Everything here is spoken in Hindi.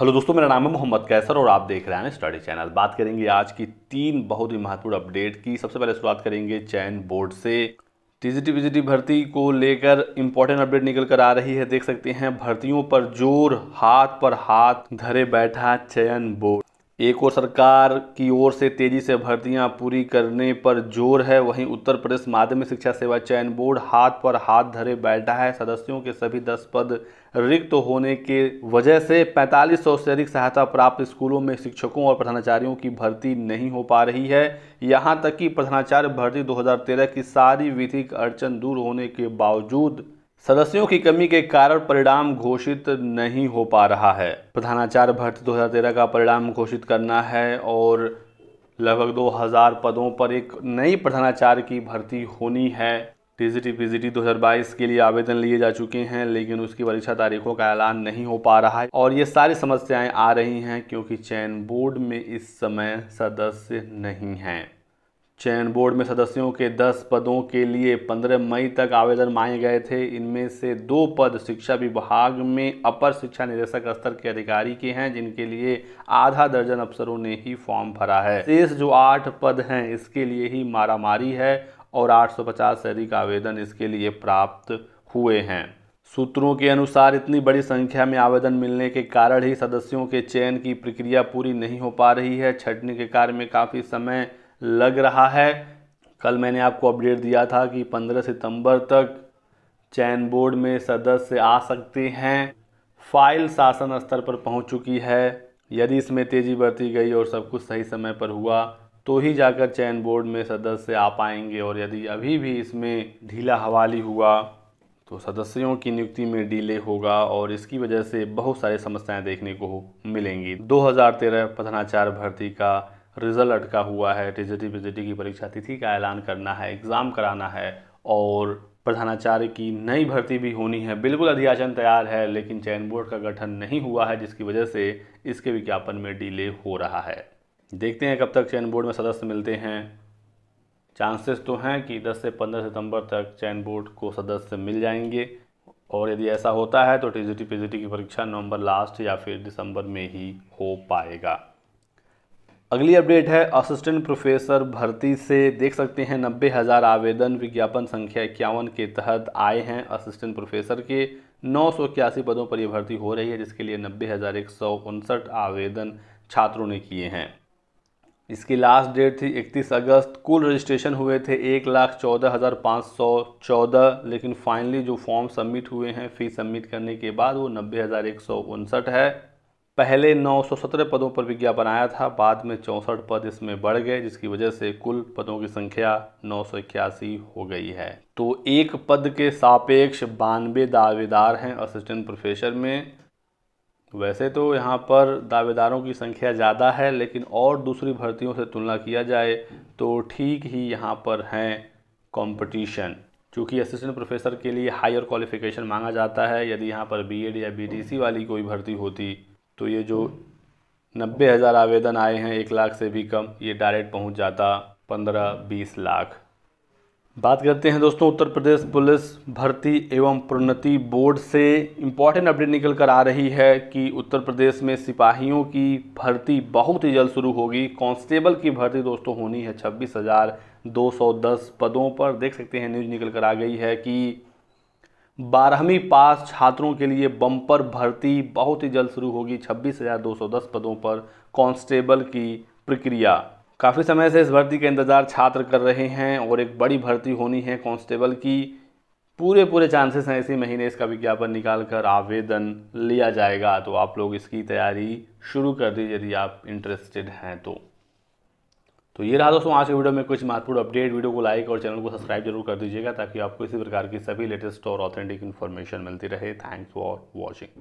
हेलो दोस्तों मेरा नाम है मोहम्मद कैसर और आप देख रहे हैं स्टडी चैनल बात करेंगे आज की तीन बहुत ही महत्वपूर्ण अपडेट की सबसे पहले शुरुआत करेंगे चयन बोर्ड से टीजीटी विजिटी भर्ती को लेकर इंपॉर्टेंट अपडेट निकल कर आ रही है देख सकते हैं भर्तियों पर जोर हाथ पर हाथ धरे बैठा चयन बोर्ड एक और सरकार की ओर से तेजी से भर्तियां पूरी करने पर जोर है वहीं उत्तर प्रदेश माध्यमिक शिक्षा सेवा चयन बोर्ड हाथ पर हाथ धरे बैठा है सदस्यों के सभी दस पद रिक्त होने के वजह से 4500 से अधिक सहायता प्राप्त स्कूलों में शिक्षकों और प्रधानाचार्यों की भर्ती नहीं हो पा रही है यहां तक कि प्रधानाचार्य भर्ती 2013 की सारी विधिक अड़चन दूर होने के बावजूद सदस्यों की कमी के कारण परिणाम घोषित नहीं हो पा रहा है प्रधानाचार्य भर्ती 2013 का परिणाम घोषित करना है और लगभग 2000 पदों पर एक नई प्रधानाचार्य की भर्ती होनी है टीजीटी पीजीटी 2022 के लिए आवेदन लिए जा चुके हैं लेकिन उसकी परीक्षा तारीखों का ऐलान नहीं हो पा रहा है और ये सारी समस्याएं आ रही हैं क्योंकि चयन बोर्ड में इस समय सदस्य नहीं हैं चयन बोर्ड में सदस्यों के 10 पदों के लिए 15 मई तक आवेदन मांगे गए थे इनमें से दो पद शिक्षा विभाग में अपर शिक्षा निदेशक स्तर के अधिकारी के हैं जिनके लिए आधा दर्जन अफसरों ने ही फॉर्म भरा है शेष जो आठ पद हैं इसके लिए ही मारामारी है और 850 से अधिक आवेदन इसके लिए प्राप्त हुए हैं सूत्रों के अनुसार इतनी बड़ी संख्या में आवेदन मिलने के कारण ही सदस्यों के चयन की प्रक्रिया पूरी नहीं हो पा रही है छटनी के कार्य में काफ़ी समय लग रहा है कल मैंने आपको अपडेट दिया था कि 15 सितंबर तक चयन बोर्ड में सदस्य आ सकते हैं फाइल शासन स्तर पर पहुंच चुकी है यदि इसमें तेज़ी बरती गई और सब कुछ सही समय पर हुआ तो ही जाकर चयन बोर्ड में सदस्य आ पाएंगे और यदि अभी भी इसमें ढीला हवाली हुआ तो सदस्यों की नियुक्ति में डिले होगा और इसकी वजह से बहुत सारी समस्याएं देखने को मिलेंगी 2013 हज़ार भर्ती का रिज़ल्ट अटका हुआ है टीजीटी पीजीटी की परीक्षा तिथि का ऐलान करना है एग्ज़ाम कराना है और प्रधानाचार्य की नई भर्ती भी होनी है बिल्कुल अधियाचन तैयार है लेकिन चयन बोर्ड का गठन नहीं हुआ है जिसकी वजह से इसके विज्ञापन में डिले हो रहा है देखते हैं कब तक चयन बोर्ड में सदस्य मिलते हैं चांसेस तो हैं कि 10 से 15 सितंबर तक चयन बोर्ड को सदस्य मिल जाएंगे और यदि ऐसा होता है तो टी जी की परीक्षा नवंबर लास्ट या फिर दिसंबर में ही हो पाएगा अगली अपडेट है असिस्टेंट प्रोफेसर भर्ती से देख सकते हैं नब्बे हज़ार आवेदन विज्ञापन संख्या इक्यावन के तहत आए हैं असिस्टेंट प्रोफेसर के नौ सौ इक्यासी पदों पर यह भर्ती हो रही है जिसके लिए नब्बे हज़ार एक सौ उनसठ आवेदन छात्रों ने किए हैं इसकी लास्ट डेट थी 31 अगस्त कुल रजिस्ट्रेशन हुए थे एक लाख चौदह हज़ार पाँच सौ चौदह लेकिन फाइनली जो फॉर्म सबमिट हुए हैं फीस सबमिट करने के बाद वो नब्बे हज़ार एक सौ उनसठ है पहले 917 पदों पर विज्ञापन आया था बाद में चौंसठ पद इसमें बढ़ गए जिसकी वजह से कुल पदों की संख्या नौ हो गई है तो एक पद के सापेक्ष बानवे दावेदार हैं असिस्टेंट प्रोफेसर में वैसे तो यहाँ पर दावेदारों की संख्या ज़्यादा है लेकिन और दूसरी भर्तियों से तुलना किया जाए तो ठीक ही यहाँ पर हैं कंपटीशन चूँकि असिस्टेंट प्रोफेसर के लिए हायर क्वालिफिकेशन मांगा जाता है यदि यहाँ पर बीएड या बीडीसी वाली कोई भर्ती होती तो ये जो नब्बे हज़ार आवेदन आए हैं एक लाख से भी कम ये डायरेक्ट पहुंच जाता पंद्रह बीस लाख बात करते हैं दोस्तों उत्तर प्रदेश पुलिस भर्ती एवं प्रोन्नति बोर्ड से इम्पॉर्टेंट अपडेट निकल कर आ रही है कि उत्तर प्रदेश में सिपाहियों की भर्ती बहुत ही जल्द शुरू होगी कांस्टेबल की भर्ती दोस्तों होनी है छब्बीस हज़ार दो सौ दस पदों पर देख सकते हैं न्यूज़ निकल कर आ गई है कि बारहवीं पास छात्रों के लिए बम्पर भर्ती बहुत ही जल्द शुरू होगी 26,210 पदों पर कांस्टेबल की प्रक्रिया काफ़ी समय से इस भर्ती का इंतज़ार छात्र कर रहे हैं और एक बड़ी भर्ती होनी है कांस्टेबल की पूरे पूरे चांसेस हैं इसी महीने इसका विज्ञापन निकाल कर आवेदन लिया जाएगा तो आप लोग इसकी तैयारी शुरू कर दीजिए यदि आप इंटरेस्टेड हैं तो तो ये रहा दोस्तों आज के वीडियो में कुछ महत्वपूर्ण अपडेट वीडियो को लाइक और चैनल को सब्सक्राइब जरूर कर दीजिएगा ताकि आपको इसी प्रकार की सभी लेटेस्ट और ऑथेंटिक इन्फॉर्मेशन मिलती रहे थैंक्स फॉर वॉचिंग